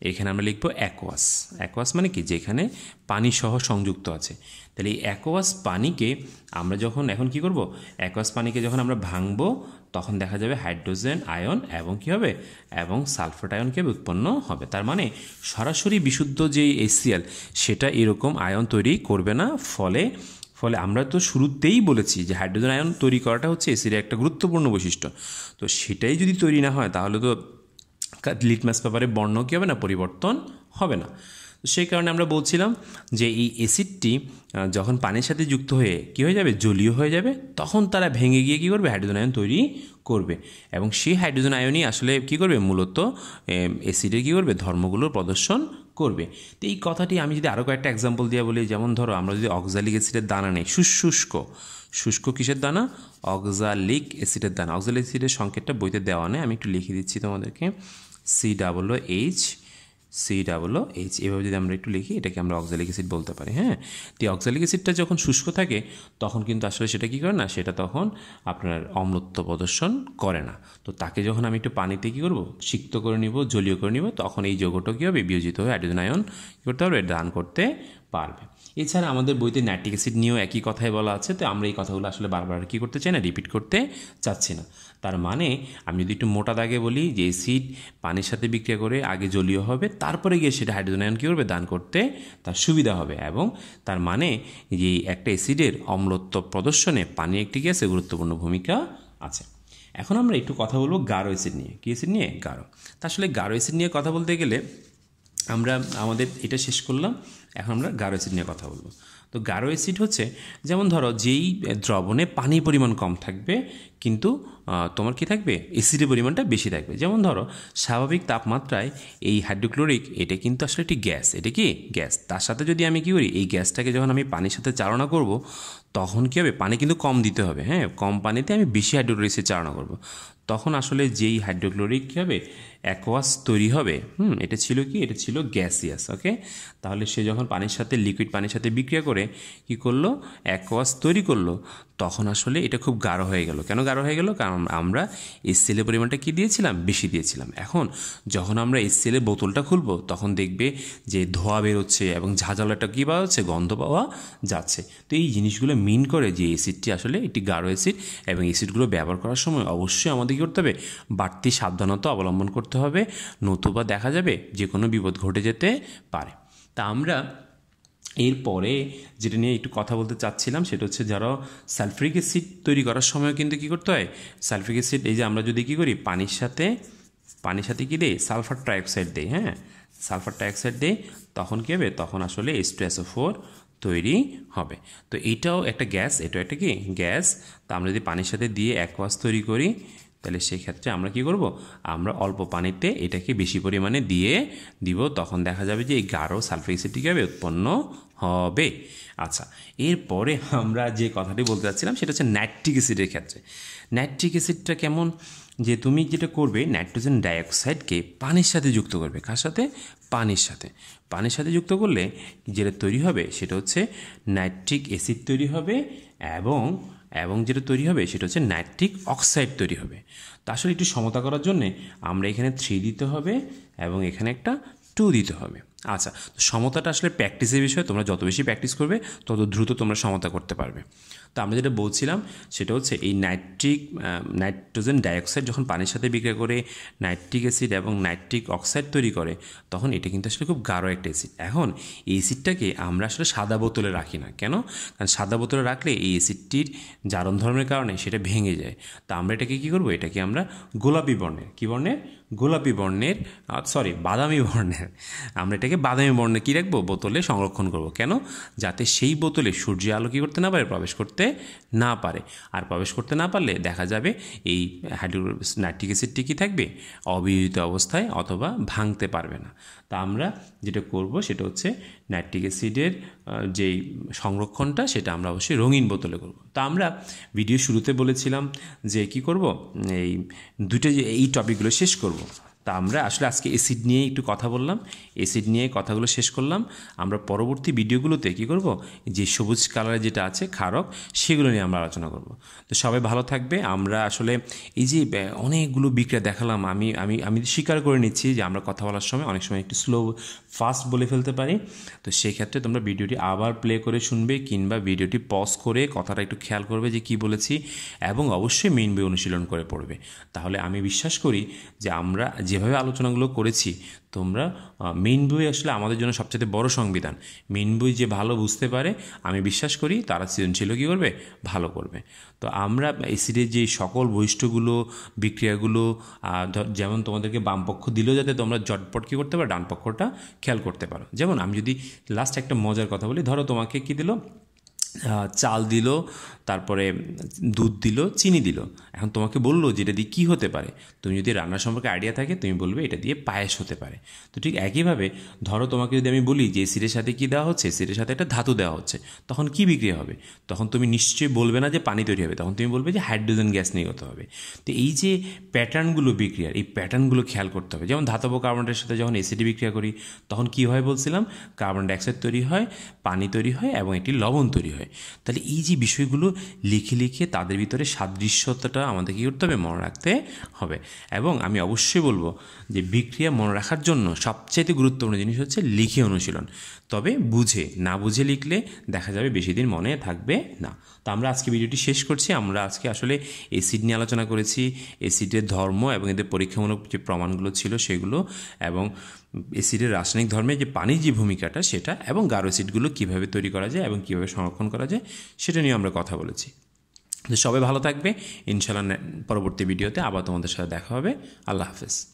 এখানে আমরা লিখব অ্যাকোয়াস অ্যাকোয়াস মানে কি যেখানে পানি সহ সংযুক্ত আছে তাহলে এই অ্যাকোয়াস পানিকে আমরা যখন এখন কি করব অ্যাকোয়াস পানিকে যখন আমরা ভাঙব তখন দেখা যাবে হাইড্রোজেন আয়ন এবং কি হবে এবং সালফেট আয়নকে উৎপন্ন হবে তার মানে সরাসরি বিশুদ্ধ যেই এসিয়াল সেটা এরকম আয়ন তৈরি করবে না ফলে ফলে আমরা তো শুরুতেই বলেছি যে হাইড্রোজেন আয়ন তৈরি করাটা হচ্ছে এসির একটা গুরুত্বপূর্ণ বৈশিষ্ট্য তো সেটাই যদি তৈরি না হয় তাহলে তো লিটমাস পেপারে বর্ণ কী হবে না পরিবর্তন হবে না সেই কারণে আমরা বলছিলাম যে এই অ্যাসিডটি যখন পানির সাথে যুক্ত হয়ে কি হয়ে যাবে জলীয় হয়ে যাবে তখন তারা ভেঙে গিয়ে কী করবে হাইড্রোজেন আয়ন তৈরি করবে এবং সেই হাইড্রোজেন আয়নই আসলে কি করবে মূলত অ্যাসিডে কী করবে ধর্মগুলোর প্রদর্শন করবে তো এই কথাটি আমি যদি আরও কয়েকটা এক্সাম্পল দিয়ে বলি যেমন ধরো আমরা যদি অক্সালিক অ্যাসিডের দানা নেই শুষ্ক শুষ্ক কিসের দানা অক্সালিক অ্যাসিডের দানা অক্সালিক অ্যাসিডের সংকেতটা বইতে দেওয়া নেই আমি একটু লিখে দিচ্ছি তোমাদেরকে C double H C double H এভাবে যদি আমরা একটু লিখি এটাকে আমরা অক্সালিক অ্যাসিড বলতে পারি হ্যাঁ তো অক্সালিক অ্যাসিডটা যখন শুষ্ক থাকে তখন কিন্তু আসলে সেটা কী করে না সেটা তখন আপনার অম্লত্ব প্রদর্শন করে না তো তাকে যখন আমি একটু পানিতে কী করব সিক্ত করে নিব জলীয় করে নিব তখন এই যৌগটা কী হবে বিয়োজিত হয়ে হাইড্রোজেন আয়ন কী করতে হবে দান করতে পারবে এছাড়া আমাদের বইতে নাইট্রিক অ্যাসিড নিয়েও একই কথাই বলা আছে তো আমরা এই কথাগুলো আসলে বারবার কী করতে চাই না রিপিট করতে চাচ্ছি না তার মানে আমি যদি একটু মোটা দাগে বলি যে অ্যাসিড পানির সাথে বিক্রিয়া করে আগে জলীয় হবে তারপরে গিয়ে সেটা হাইড্রোজেন আয়ন কী করবে দান করতে তার সুবিধা হবে এবং তার মানে যে একটা অ্যাসিডের অম্লত্ব প্রদর্শনে পানি একটি গ্যাসে গুরুত্বপূর্ণ ভূমিকা আছে এখন আমরা একটু কথা বলবো গারো অ্যাসিড নিয়ে কী অ্যাসিড নিয়ে গারো তা আসলে গারো অ্যাসিড নিয়ে কথা বলতে গেলে আমরা আমাদের এটা শেষ করলাম এখন আমরা গারো অ্যাসিড নিয়ে কথা বলবো তো গারো অ্যাসিড হচ্ছে যেমন ধরো যেই দ্রবণে পানির পরিমাণ কম থাকবে কিন্তু তোমার কি থাকবে অ্যাসিডের পরিমাণটা বেশি থাকবে যেমন ধরো স্বাভাবিক তাপমাত্রায় এই হাইড্রোক্লোরিক এটা কিন্তু আসলে একটি গ্যাস এটা কি গ্যাস তার সাথে যদি আমি কী করি এই গ্যাসটাকে যখন আমি পানির সাথে চালনা করব তখন কী হবে পানি কিন্তু কম দিতে হবে হ্যাঁ কম পানিতে আমি বেশি হাইড্রোক্লোরিক চালনা করব তখন আসলে যেই হাইড্রোক্লোরিক কী হবে অ্যাকোয়াস তৈরি হবে হুম এটা ছিল কি এটা ছিল গ্যাসিয়াস ওকে তাহলে সে যখন পানির সাথে লিকুইড পানির সাথে বিক্রিয়া করে কি করলো অ্যাকোয়াস তৈরি করলো তখন আসলে এটা খুব গাঢ় হয়ে গেল কেন গাঢ় হয়ে গেল কারণ আমরা এই সেলের পরিমাণটা কি দিয়েছিলাম বেশি দিয়েছিলাম এখন যখন আমরা এই সেলের বোতলটা খুলবো তখন দেখবে যে ধোয়া বেরোচ্ছে এবং ঝাঁঝালাটা কী পাওয়া যাচ্ছে গন্ধ পাওয়া যাচ্ছে তো এই জিনিসগুলো মিন করে যে এসিডটি আসলে একটি গাঢ় এসিড এবং এসিডগুলো ব্যবহার করার সময় অবশ্যই আমাদের কী করতে হবে বাড়তি সাবধানতা অবলম্বন করতে করতে হবে নতুবা দেখা যাবে যে কোনো বিপদ ঘটে যেতে পারে তা আমরা এরপরে যেটা নিয়ে একটু কথা বলতে চাচ্ছিলাম সেটা হচ্ছে যারা সালফ্রিক অ্যাসিড তৈরি করার সময় কিন্তু কী করতে হয় সালফ্রিক অ্যাসিড এই যে আমরা যদি কী করি পানির সাথে পানির সাথে কী দেয় সালফার ট্রাইঅক্সাইড দেয় হ্যাঁ সালফার ট্রাইঅক্সাইড দেয় তখন কী হবে তখন আসলে এসটু ফোর তৈরি হবে তো এইটাও একটা গ্যাস এটাও একটা কি গ্যাস তা আমরা যদি পানির সাথে দিয়ে অ্যাকোয়াস তৈরি করি তাহলে সেই ক্ষেত্রে আমরা কি করব আমরা অল্প পানিতে এটাকে বেশি পরিমাণে দিয়ে দিব তখন দেখা যাবে যে এই গাঢ় সালফিক অ্যাসিড কী হবে উৎপন্ন হবে আচ্ছা এরপরে আমরা যে কথাটি বলতে চাচ্ছিলাম সেটা হচ্ছে নাইট্রিক অ্যাসিডের ক্ষেত্রে নাইট্রিক অ্যাসিডটা কেমন যে তুমি যেটা করবে নাইট্রোজেন ডাইঅক্সাইডকে পানির সাথে যুক্ত করবে কার সাথে পানির সাথে পানির সাথে যুক্ত করলে যেটা তৈরি হবে সেটা হচ্ছে নাইট্রিক অ্যাসিড তৈরি হবে এবং এবং যেটা তৈরি হবে সেটা হচ্ছে নাইট্রিক অক্সাইড তৈরি হবে তো আসলে একটু সমতা করার জন্যে আমরা এখানে থ্রি দিতে হবে এবং এখানে একটা টু দিতে হবে আচ্ছা তো সমতাটা আসলে প্র্যাকটিসের বিষয় তোমরা যত বেশি প্র্যাকটিস করবে তত দ্রুত তোমরা সমতা করতে পারবে তো আমরা যেটা বলছিলাম সেটা হচ্ছে এই নাইট্রিক নাইট্রোজেন ডাইঅক্সাইড যখন পানির সাথে বিক্রিয়া করে নাইট্রিক অ্যাসিড এবং নাইট্রিক অক্সাইড তৈরি করে তখন এটা কিন্তু আসলে খুব গাঢ় একটা অ্যাসিড এখন এই অ্যাসিডটাকে আমরা আসলে সাদা বোতলে রাখি না কেন কারণ সাদা বোতলে রাখলে এই অ্যাসিডটির জারণ ধর্মের কারণে সেটা ভেঙে যায় তো আমরা এটাকে কী করবো এটাকে আমরা গোলাপি বর্ণের কী বর্ণের গোলাপি বর্ণের সরি বাদামি বর্ণের আমরা এটাকে বাদামি বর্ণের কী রাখবো বোতলে সংরক্ষণ করব কেন যাতে সেই বোতলে সূর্য আলো কী করতে না পারে প্রবেশ করতে করতে না পারে আর প্রবেশ করতে না পারলে দেখা যাবে এই হাইড্রোক্লোরিক নাইট্রিক অ্যাসিডটি কী থাকবে অবিহিত অবস্থায় অথবা ভাঙতে পারবে না তা আমরা যেটা করব সেটা হচ্ছে নাইট্রিক অ্যাসিডের যেই সংরক্ষণটা সেটা আমরা অবশ্যই রঙিন বোতলে করব তা আমরা ভিডিও শুরুতে বলেছিলাম যে কি করব এই দুটো এই টপিকগুলো শেষ করব তা আমরা আসলে আজকে অ্যাসিড নিয়ে একটু কথা বললাম অ্যাসিড নিয়ে কথাগুলো শেষ করলাম আমরা পরবর্তী ভিডিওগুলোতে কি করব যে সবুজ কালারে যেটা আছে খারক সেগুলো নিয়ে আমরা আলোচনা করব তো সবাই ভালো থাকবে আমরা আসলে এই যে অনেকগুলো বিক্রিয়া দেখালাম আমি আমি আমি স্বীকার করে নিচ্ছি যে আমরা কথা বলার সময় অনেক সময় একটু স্লো ফাস্ট বলে ফেলতে পারি তো সেই ক্ষেত্রে তোমরা ভিডিওটি আবার প্লে করে শুনবে কিংবা ভিডিওটি পজ করে কথাটা একটু খেয়াল করবে যে কি বলেছি এবং অবশ্যই মেইন বই অনুশীলন করে পড়বে তাহলে আমি বিশ্বাস করি যে আমরা যে যেভাবে আলোচনাগুলো করেছি তোমরা মেন বই আসলে আমাদের জন্য সবচেয়ে বড় সংবিধান মেন বই যে ভালো বুঝতে পারে আমি বিশ্বাস করি তারা সৃজনশীল কী করবে ভালো করবে তো আমরা এসিডের যে সকল বৈশিষ্ট্যগুলো বিক্রিয়াগুলো যেমন তোমাদেরকে বামপক্ষ দিলেও যাতে তোমরা জটপট কী করতে পারো ডানপক্ষটা খেয়াল করতে পারো যেমন আমি যদি লাস্ট একটা মজার কথা বলি ধরো তোমাকে কী দিল চাল দিল তারপরে দুধ দিল চিনি দিল এখন তোমাকে বললো যে এটা দিয়ে কী হতে পারে তুমি যদি রান্না সম্পর্কে আইডিয়া থাকে তুমি বলবে এটা দিয়ে পায়েস হতে পারে তো ঠিক একইভাবে ধরো তোমাকে যদি আমি বলি যে সিরের সাথে কী দেওয়া হচ্ছে সিরের সাথে একটা ধাতু দেওয়া হচ্ছে তখন কি বিক্রি হবে তখন তুমি নিশ্চয়ই বলবে না যে পানি তৈরি হবে তখন তুমি বলবে যে হাইড্রোজেন গ্যাস নির্গত হবে তো এই যে প্যাটার্নগুলো বিক্রিয়ার এই প্যাটার্নগুলো খেয়াল করতে হবে যেমন ধাতব কার্বনটার সাথে যখন এসিডি বিক্রিয়া করি তখন কী হয় বলছিলাম কার্বন ডাইঅক্সাইড তৈরি হয় পানি তৈরি হয় এবং একটি লবণ তৈরি হয় যাবে তাহলে এই যে বিষয়গুলো লিখে লিখে তাদের ভিতরে সাদৃশ্যতাটা আমাদের কী করতে হবে মনে রাখতে হবে এবং আমি অবশ্যই বলবো যে বিক্রিয়া মনে রাখার জন্য সবচাইতে গুরুত্বপূর্ণ জিনিস হচ্ছে লিখে অনুশীলন তবে বুঝে না বুঝে লিখলে দেখা যাবে বেশি দিন মনে থাকবে না তো আমরা আজকে ভিডিওটি শেষ করছি আমরা আজকে আসলে এসিড নিয়ে আলোচনা করেছি এসিডের ধর্ম এবং এদের পরীক্ষামূলক যে প্রমাণগুলো ছিল সেগুলো এবং এসিডের রাসায়নিক ধর্মে যে পানির যে ভূমিকাটা সেটা এবং গারো অ্যাসিডগুলো কীভাবে তৈরি করা যায় এবং কীভাবে সংরক্ষণ করা যায় সেটা নিয়ে আমরা কথা বলেছি সবাই ভালো থাকবে ইনশাল্লাহ পরবর্তী ভিডিওতে আবার তোমাদের সাথে দেখা হবে আল্লাহ হাফেজ